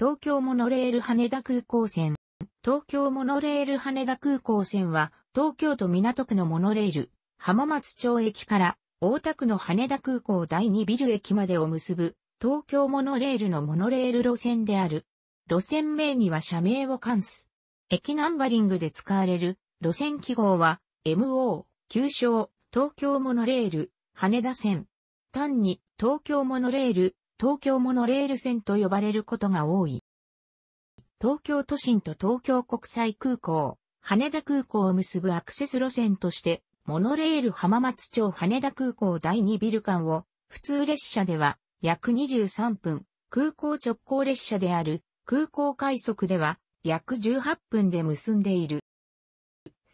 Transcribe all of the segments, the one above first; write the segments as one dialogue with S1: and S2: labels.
S1: 東京モノレール羽田空港線。東京モノレール羽田空港線は、東京都港区のモノレール、浜松町駅から大田区の羽田空港第2ビル駅までを結ぶ、東京モノレールのモノレール路線である。路線名には社名を関す。駅ナンバリングで使われる路線記号は、MO、旧称、東京モノレール、羽田線。単に、東京モノレール、東京モノレール線と呼ばれることが多い。東京都心と東京国際空港、羽田空港を結ぶアクセス路線として、モノレール浜松町羽田空港第2ビル間を、普通列車では約23分、空港直行列車である空港快速では約18分で結んでいる。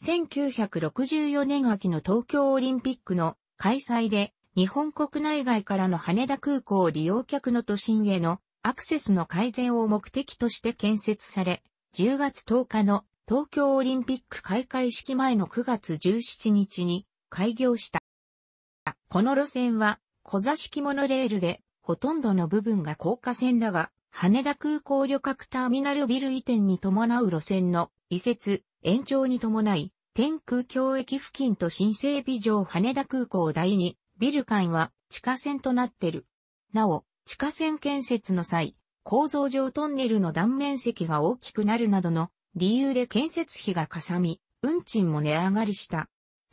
S1: 1964年秋の東京オリンピックの開催で日本国内外からの羽田空港利用客の都心へのアクセスの改善を目的として建設され、10月10日の東京オリンピック開会式前の9月17日に開業した。この路線は小座式モノレールでほとんどの部分が高架線だが、羽田空港旅客ターミナルビル移転に伴う路線の移設、延長に伴い、天空橋駅付近と新整備場羽田空港第2ビル間は地下線となってる。なお、地下線建設の際、構造上トンネルの断面積が大きくなるなどの理由で建設費がかさみ、運賃も値上がりした。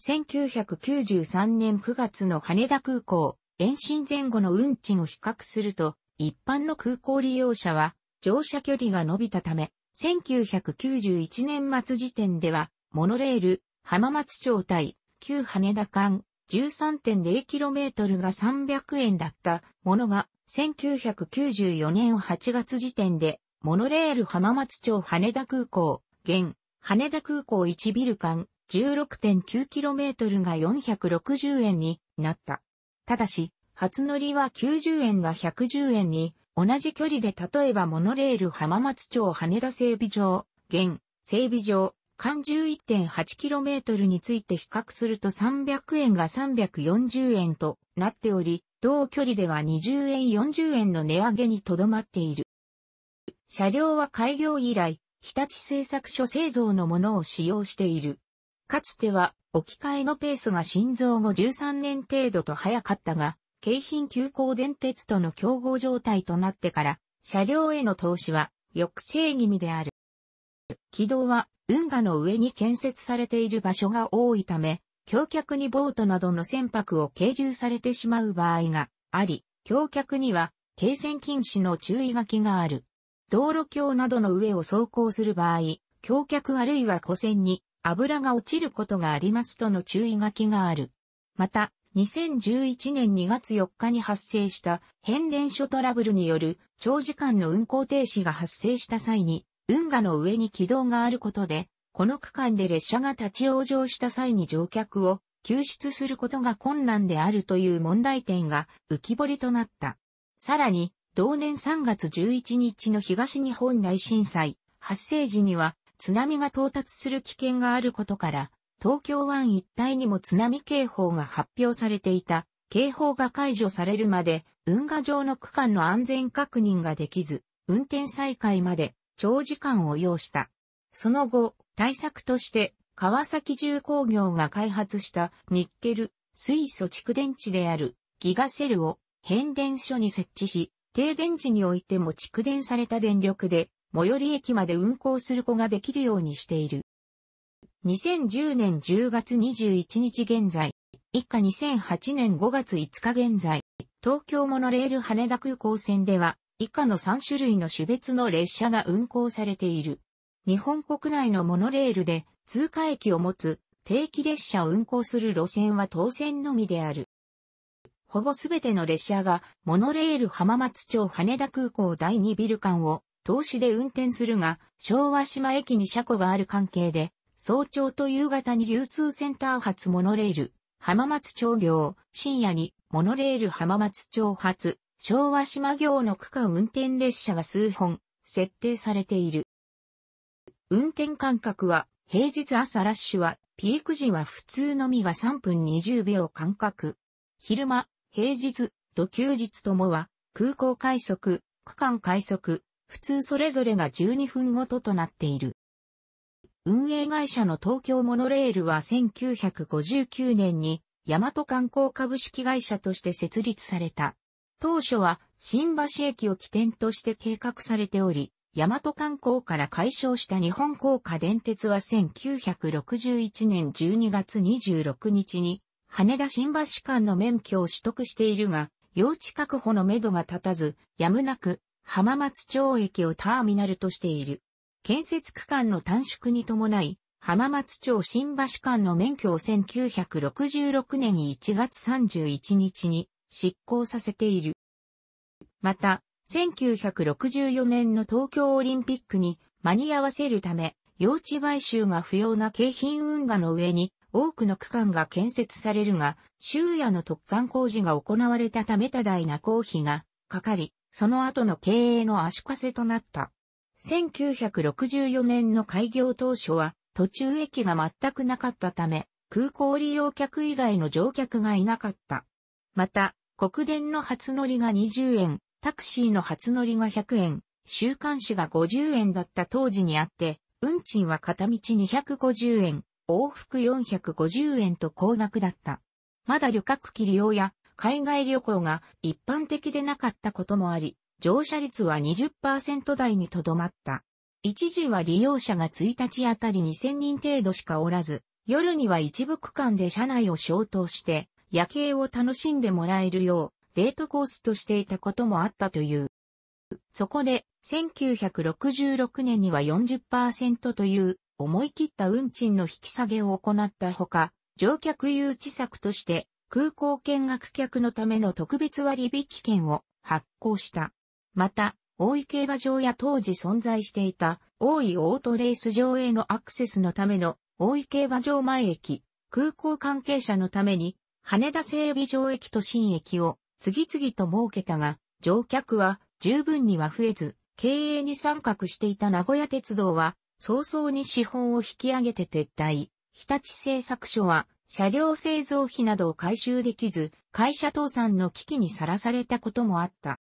S1: 1993年9月の羽田空港、延伸前後の運賃を比較すると、一般の空港利用者は乗車距離が伸びたため、1991年末時点では、モノレール、浜松町対、旧羽田間、13.0km が300円だったものが、1994年8月時点で、モノレール浜松町羽田空港、現、羽田空港1ビル間、16.9km が460円になった。ただし、初乗りは90円が110円に、同じ距離で例えばモノレール浜松町羽田整備場、現、整備場、間 11.8km について比較すると300円が340円となっており、同距離では20円40円の値上げにとどまっている。車両は開業以来、日立製作所製造のものを使用している。かつては置き換えのペースが心臓後13年程度と早かったが、京浜急行電鉄との競合状態となってから、車両への投資は抑制気味である。軌道は運河の上に建設されている場所が多いため、橋脚にボートなどの船舶を係留されてしまう場合があり、橋脚には停船禁止の注意書きがある。道路橋などの上を走行する場合、橋脚あるいは湖船に油が落ちることがありますとの注意書きがある。また、2011年2月4日に発生した変電所トラブルによる長時間の運行停止が発生した際に、運河の上に軌道があることで、この区間で列車が立ち往生した際に乗客を救出することが困難であるという問題点が浮き彫りとなった。さらに、同年3月11日の東日本大震災発生時には津波が到達する危険があることから、東京湾一帯にも津波警報が発表されていた。警報が解除されるまで運河上の区間の安全確認ができず、運転再開まで長時間を要した。その後、対策として、川崎重工業が開発したニッケル水素蓄電池であるギガセルを変電所に設置し、停電時においても蓄電された電力で最寄り駅まで運行する子ができるようにしている。2010年10月21日現在、以下2008年5月5日現在、東京モノレール羽田空港線では以下の3種類の種別の列車が運行されている。日本国内のモノレールで通過駅を持つ定期列車を運行する路線は当線のみである。ほぼすべての列車がモノレール浜松町羽田空港第2ビル間を投資で運転するが、昭和島駅に車庫がある関係で、早朝と夕方に流通センター発モノレール、浜松町業、深夜にモノレール浜松町発、昭和島行の区間運転列車が数本設定されている。運転間隔は平日朝ラッシュはピーク時は普通のみが3分20秒間隔。昼間、平日と休日ともは空港快速、区間快速、普通それぞれが12分ごととなっている。運営会社の東京モノレールは1959年に大和観光株式会社として設立された。当初は新橋駅を起点として計画されており、大和観光から解消した日本高架電鉄は1961年12月26日に羽田新橋間の免許を取得しているが、用地確保のめどが立たず、やむなく浜松町駅をターミナルとしている。建設区間の短縮に伴い、浜松町新橋間の免許を1966年1月31日に執行させている。また、1964年の東京オリンピックに間に合わせるため、用地買収が不要な京浜運河の上に多くの区間が建設されるが、終夜の特管工事が行われたため多大な公費がかかり、その後の経営の足かせとなった。1964年の開業当初は、途中駅が全くなかったため、空港利用客以外の乗客がいなかった。また、国電の初乗りが20円、タクシーの初乗りが100円、週刊誌が50円だった当時にあって、運賃は片道250円、往復450円と高額だった。まだ旅客機利用や海外旅行が一般的でなかったこともあり、乗車率は20%台にとどまった。一時は利用者が1日あたり2000人程度しかおらず、夜には一部区間で車内を消灯して、夜景を楽しんでもらえるよう、デートコースとしていたこともあったという。そこで、1966年には40%という思い切った運賃の引き下げを行ったほか、乗客誘致策として空港見学客のための特別割引券を発行した。また、大井競馬場や当時存在していた大井オートレース場へのアクセスのための大井競馬場前駅、空港関係者のために羽田整備場駅と新駅を次々と設けたが、乗客は十分には増えず、経営に参画していた名古屋鉄道は、早々に資本を引き上げて撤退。日立製作所は、車両製造費などを回収できず、会社倒産の危機にさらされたこともあった。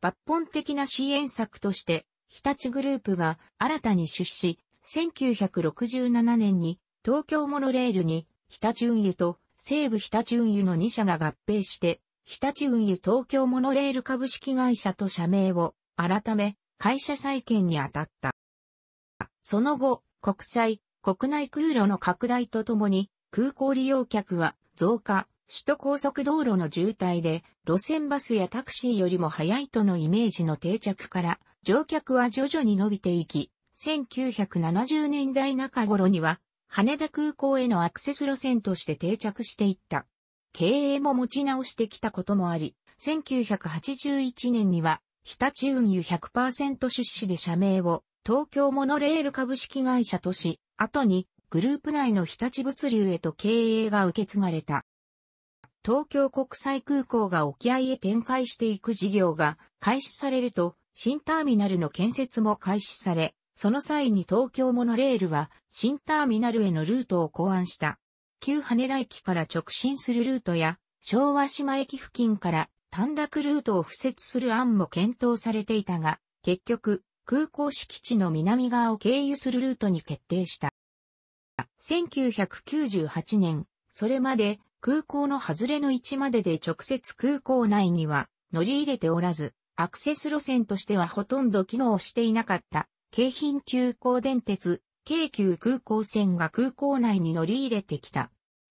S1: 抜本的な支援策として、日立グループが新たに出資、1967年に東京モノレールに日立運輸と西武日立運輸の2社が合併して、日立運輸東京モノレール株式会社と社名を改め会社再建に当たった。その後、国際、国内空路の拡大とともに空港利用客は増加、首都高速道路の渋滞で路線バスやタクシーよりも早いとのイメージの定着から乗客は徐々に伸びていき、1970年代中頃には羽田空港へのアクセス路線として定着していった。経営も持ち直してきたこともあり、1981年には、日立運輸100%出資で社名を東京モノレール株式会社とし、後にグループ内の日立物流へと経営が受け継がれた。東京国際空港が沖合へ展開していく事業が開始されると、新ターミナルの建設も開始され、その際に東京モノレールは新ターミナルへのルートを考案した。旧羽田駅から直進するルートや、昭和島駅付近から短絡ルートを付設する案も検討されていたが、結局、空港敷地の南側を経由するルートに決定した。1998年、それまで空港の外れの位置までで直接空港内には乗り入れておらず、アクセス路線としてはほとんど機能していなかった京浜急行電鉄、京急空港線が空港内に乗り入れてきた。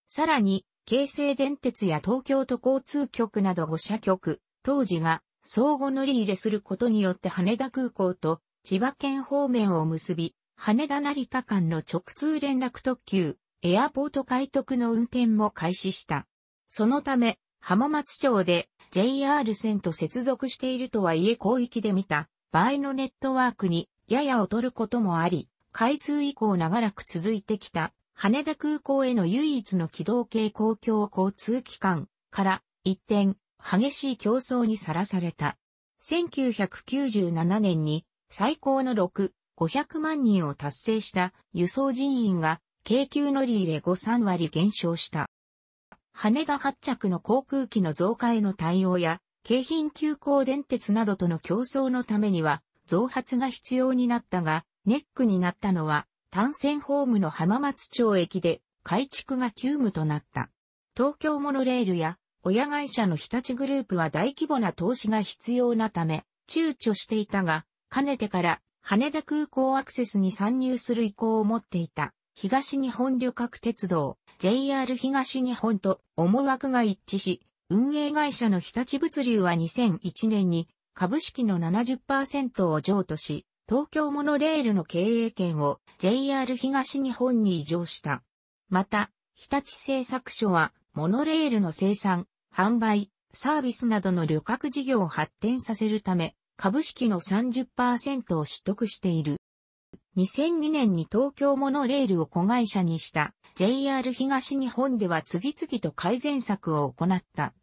S1: さらに、京成電鉄や東京都交通局など5社局、当時が相互乗り入れすることによって羽田空港と千葉県方面を結び、羽田成田間の直通連絡特急、エアポート開徳の運転も開始した。そのため、浜松町で JR 線と接続しているとはいえ広域で見た場合のネットワークにやや劣ることもあり、開通以降長らく続いてきた、羽田空港への唯一の軌道系公共交通機関から一転、激しい競争にさらされた。1997年に最高の6、500万人を達成した輸送人員が、京急乗り入れ後3割減少した。羽田発着の航空機の増加への対応や、京浜急行電鉄などとの競争のためには、増発が必要になったが、ネックになったのは、単線ホームの浜松町駅で、改築が急務となった。東京モノレールや、親会社の日立グループは大規模な投資が必要なため、躊躇していたが、かねてから羽田空港アクセスに参入する意向を持っていた東日本旅客鉄道 JR 東日本と思惑が一致し、運営会社の日立物流は2001年に株式の70%を譲渡し、東京モノレールの経営権を JR 東日本に移譲した。また、日立製作所は、モノレールの生産、販売、サービスなどの旅客事業を発展させるため、株式の30%を取得している。2002年に東京モノレールを子会社にした JR 東日本では次々と改善策を行った。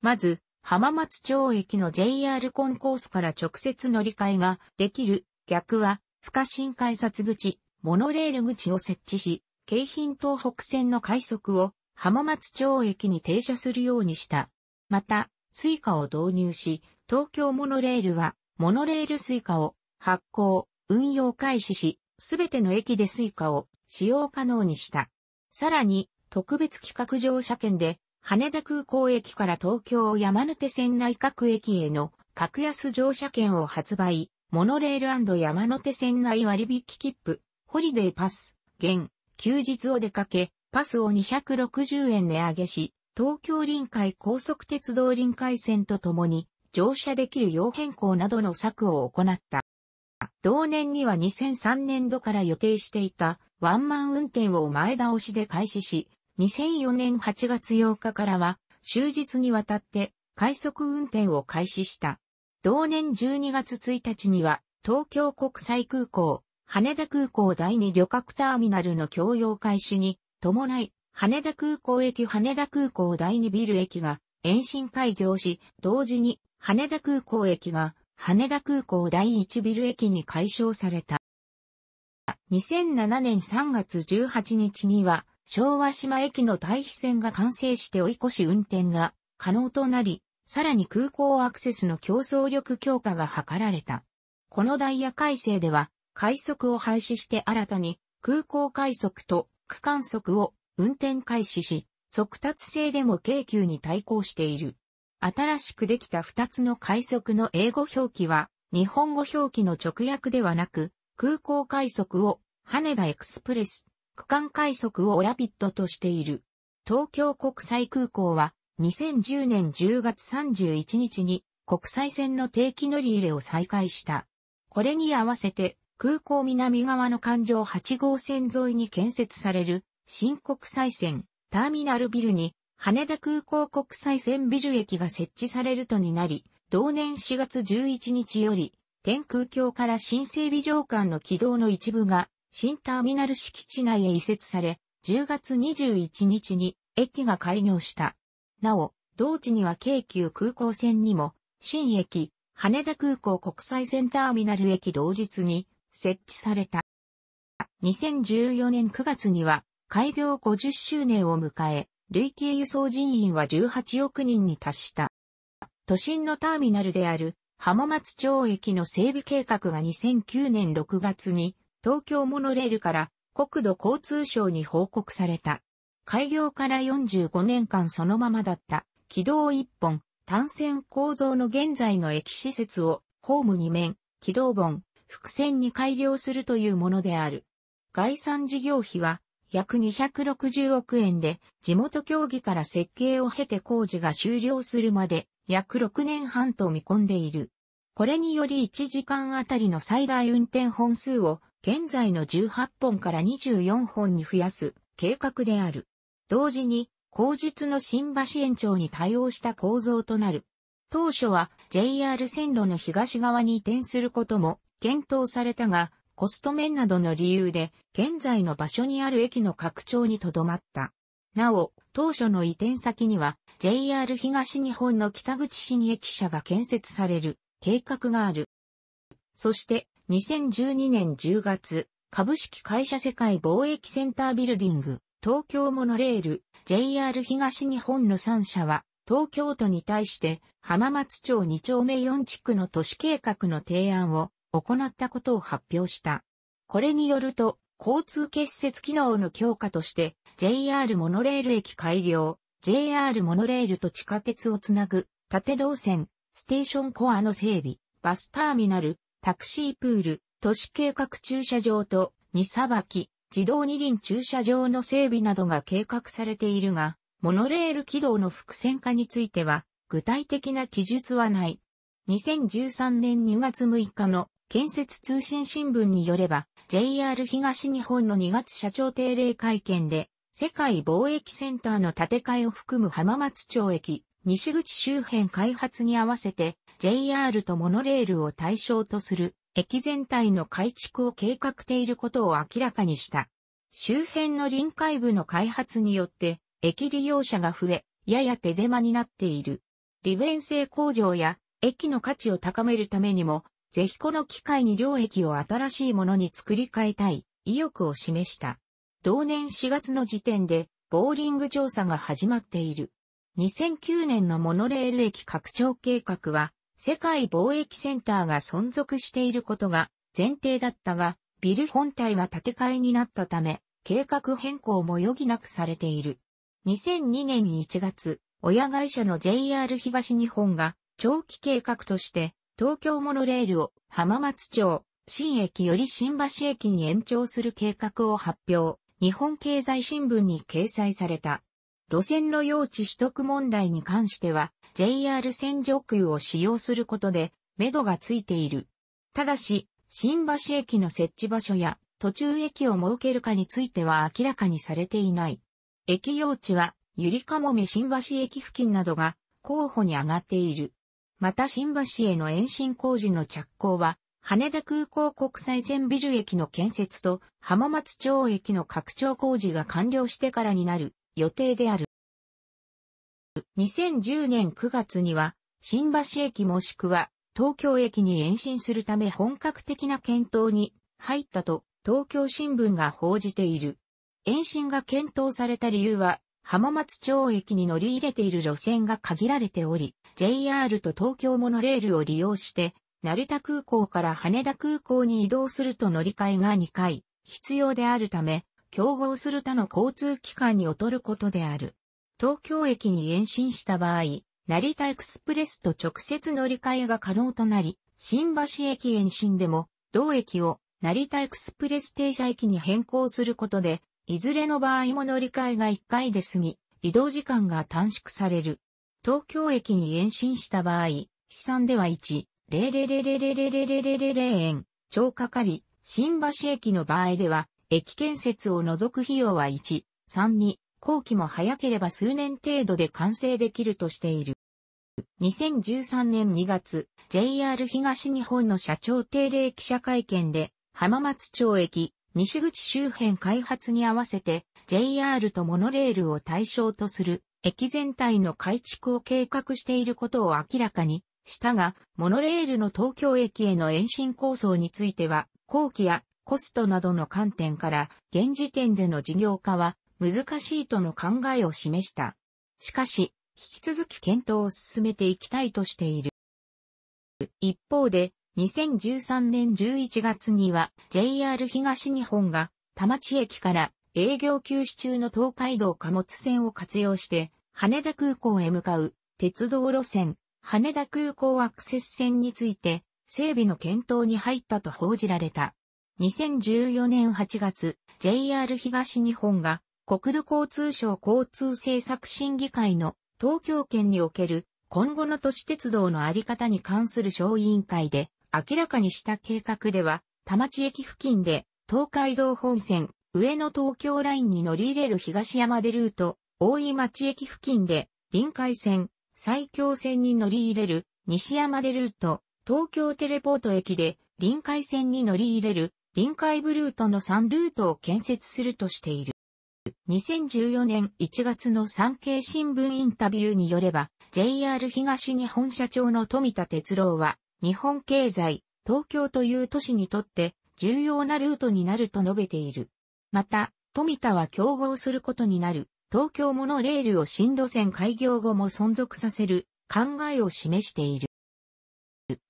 S1: まず、浜松町駅の JR コンコースから直接乗り換えができる、逆は、不可侵改札口、モノレール口を設置し、京浜東北線の快速を浜松町駅に停車するようにした。また、スイカを導入し、東京モノレールは、モノレールスイカを発行、運用開始し、すべての駅でスイカを使用可能にした。さらに、特別企画乗車券で羽田空港駅から東京山手線内各駅への格安乗車券を発売、モノレール山手線内割引切符、ホリデーパス、現、休日を出かけ、パスを260円値上げし、東京臨海高速鉄道臨海線とともに乗車できる要変更などの策を行った。同年には2003年度から予定していたワンマン運転を前倒しで開始し、2004年8月8日からは、終日にわたって快速運転を開始した。同年12月1日には、東京国際空港、羽田空港第2旅客ターミナルの共用開始に伴い、羽田空港駅羽田空港第2ビル駅が延伸開業し、同時に羽田空港駅が羽田空港第1ビル駅に解消された。2007年3月18日には昭和島駅の対比線が完成して追い越し運転が可能となり、さらに空港アクセスの競争力強化が図られた。このダイヤ改正では、快速を廃止して新たに空港快速と区間速を運転開始し、速達性でも京急に対抗している。新しくできた2つの快速の英語表記は、日本語表記の直訳ではなく、空港快速を羽田エクスプレス区間快速をオラピットとしている。東京国際空港は2010年10月31日に国際線の定期乗り入れを再開した。これに合わせて空港南側の環状8号線沿いに建設される新国際線ターミナルビルに羽田空港国際線ビル駅が設置されるとになり、同年4月11日より、天空橋から新整備場間の軌道の一部が新ターミナル敷地内へ移設され、10月21日に駅が開業した。なお、同地には京急空港線にも、新駅、羽田空港国際線ターミナル駅同日に設置された。2014年9月には、開業50周年を迎え、累計輸送人員は18億人に達した。都心のターミナルである浜松町駅の整備計画が2009年6月に東京モノレールから国土交通省に報告された。開業から45年間そのままだった軌道1本単線構造の現在の駅施設をホーム2面、軌道本、複線に改良するというものである。概算事業費は約260億円で地元協議から設計を経て工事が終了するまで約6年半と見込んでいる。これにより1時間あたりの最大運転本数を現在の18本から24本に増やす計画である。同時に、後術の新橋延長に対応した構造となる。当初は JR 線路の東側に移転することも検討されたが、コスト面などの理由で、現在の場所にある駅の拡張にとどまった。なお、当初の移転先には、JR 東日本の北口新駅舎が建設される計画がある。そして、2012年10月、株式会社世界貿易センタービルディング、東京モノレール、JR 東日本の3社は、東京都に対して浜松町2丁目4地区の都市計画の提案を行ったことを発表した。これによると、交通結節機能の強化として、JR モノレール駅改良、JR モノレールと地下鉄をつなぐ、縦動線、ステーションコアの整備、バスターミナル、タクシープール、都市計画駐車場と、荷さばき、自動二輪駐車場の整備などが計画されているが、モノレール軌道の伏線化については、具体的な記述はない。2013年2月6日の建設通信新聞によれば、JR 東日本の2月社長定例会見で、世界貿易センターの建て替えを含む浜松町駅、西口周辺開発に合わせて、JR とモノレールを対象とする駅全体の改築を計画していることを明らかにした。周辺の臨海部の開発によって駅利用者が増え、やや手狭になっている。利便性向上や駅の価値を高めるためにも、ぜひこの機会に両駅を新しいものに作り変えたい意欲を示した。同年4月の時点でボーリング調査が始まっている。2009年のモノレール駅拡張計画は世界貿易センターが存続していることが前提だったが、ビル本体が建て替えになったため、計画変更も余儀なくされている。2002年1月、親会社の JR 東日本が長期計画として東京モノレールを浜松町、新駅より新橋駅に延長する計画を発表、日本経済新聞に掲載された。路線の用地取得問題に関しては、JR 線上空を使用することで、目処がついている。ただし、新橋駅の設置場所や途中駅を設けるかについては明らかにされていない。駅用地は、ゆりかもめ新橋駅付近などが候補に上がっている。また新橋への延伸工事の着工は、羽田空港国際線ビル駅の建設と浜松町駅の拡張工事が完了してからになる予定である。2010年9月には、新橋駅もしくは、東京駅に延伸するため本格的な検討に入ったと、東京新聞が報じている。延伸が検討された理由は、浜松町駅に乗り入れている路線が限られており、JR と東京モノレールを利用して、成田空港から羽田空港に移動すると乗り換えが2回必要であるため、競合する他の交通機関に劣ることである。東京駅に延伸した場合、成田エクスプレスと直接乗り換えが可能となり、新橋駅延伸でも、同駅を成田エクスプレス停車駅に変更することで、いずれの場合も乗り換えが1回で済み、移動時間が短縮される。東京駅に延伸した場合、試算では1、0 0 0 0 0 0円、超かかり、新橋駅の場合では、駅建設を除く費用は1、3に後期も早ければ数年程度で完成できるとしている。2013年2月、JR 東日本の社長定例記者会見で、浜松町駅、西口周辺開発に合わせて、JR とモノレールを対象とする、駅全体の改築を計画していることを明らかにしたが、モノレールの東京駅への延伸構想については、後期やコストなどの観点から、現時点での事業化は難しいとの考えを示した。しかし、引き続き検討を進めていきたいとしている。一方で、2013年11月には JR 東日本が田町駅から営業休止中の東海道貨物線を活用して羽田空港へ向かう鉄道路線羽田空港アクセス線について整備の検討に入ったと報じられた。2014年8月 JR 東日本が国土交通省交通政策審議会の東京圏における今後の都市鉄道のあり方に関する小委員会で明らかにした計画では、田町駅付近で東海道本線、上野東京ラインに乗り入れる東山でルート、大井町駅付近で臨海線、埼京線に乗り入れる西山でルート、東京テレポート駅で臨海線に乗り入れる臨海ブルートの3ルートを建設するとしている。2014年1月の産経新聞インタビューによれば、JR 東日本社長の富田哲郎は、日本経済、東京という都市にとって重要なルートになると述べている。また、富田は競合することになる、東京モノレールを新路線開業後も存続させる考えを示している。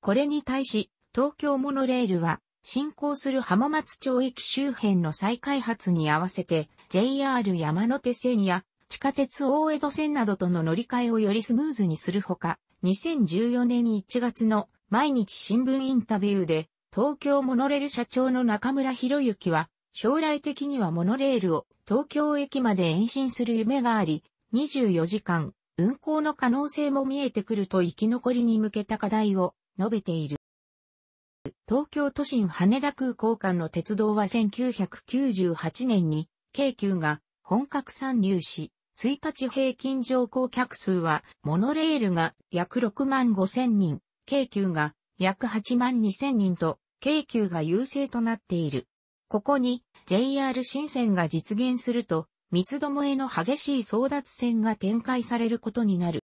S1: これに対し、東京モノレールは進行する浜松町駅周辺の再開発に合わせて JR 山手線や地下鉄大江戸線などとの乗り換えをよりスムーズにするほか、2014年1月の毎日新聞インタビューで東京モノレール社長の中村博之は将来的にはモノレールを東京駅まで延伸する夢があり、24時間運行の可能性も見えてくると生き残りに向けた課題を述べている。東京都心羽田空港間の鉄道は1998年に、京急が本格参入し、1日平均乗降客数は、モノレールが約6万5千人、京急が約8万2千人と、京急が優勢となっている。ここに JR 新線が実現すると、三つどもえの激しい争奪戦が展開されることになる。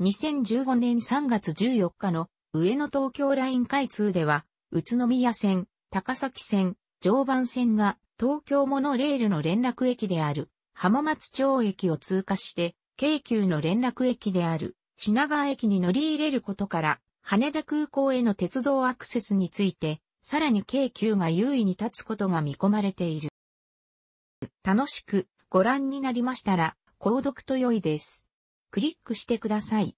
S1: 2015年3月14日の上野東京ライン開通では、宇都宮線、高崎線、常磐線が東京モノレールの連絡駅である浜松町駅を通過して、京急の連絡駅である品川駅に乗り入れることから、羽田空港への鉄道アクセスについて、さらに京急が優位に立つことが見込まれている。楽しくご覧になりましたら、購読と良いです。クリックしてください。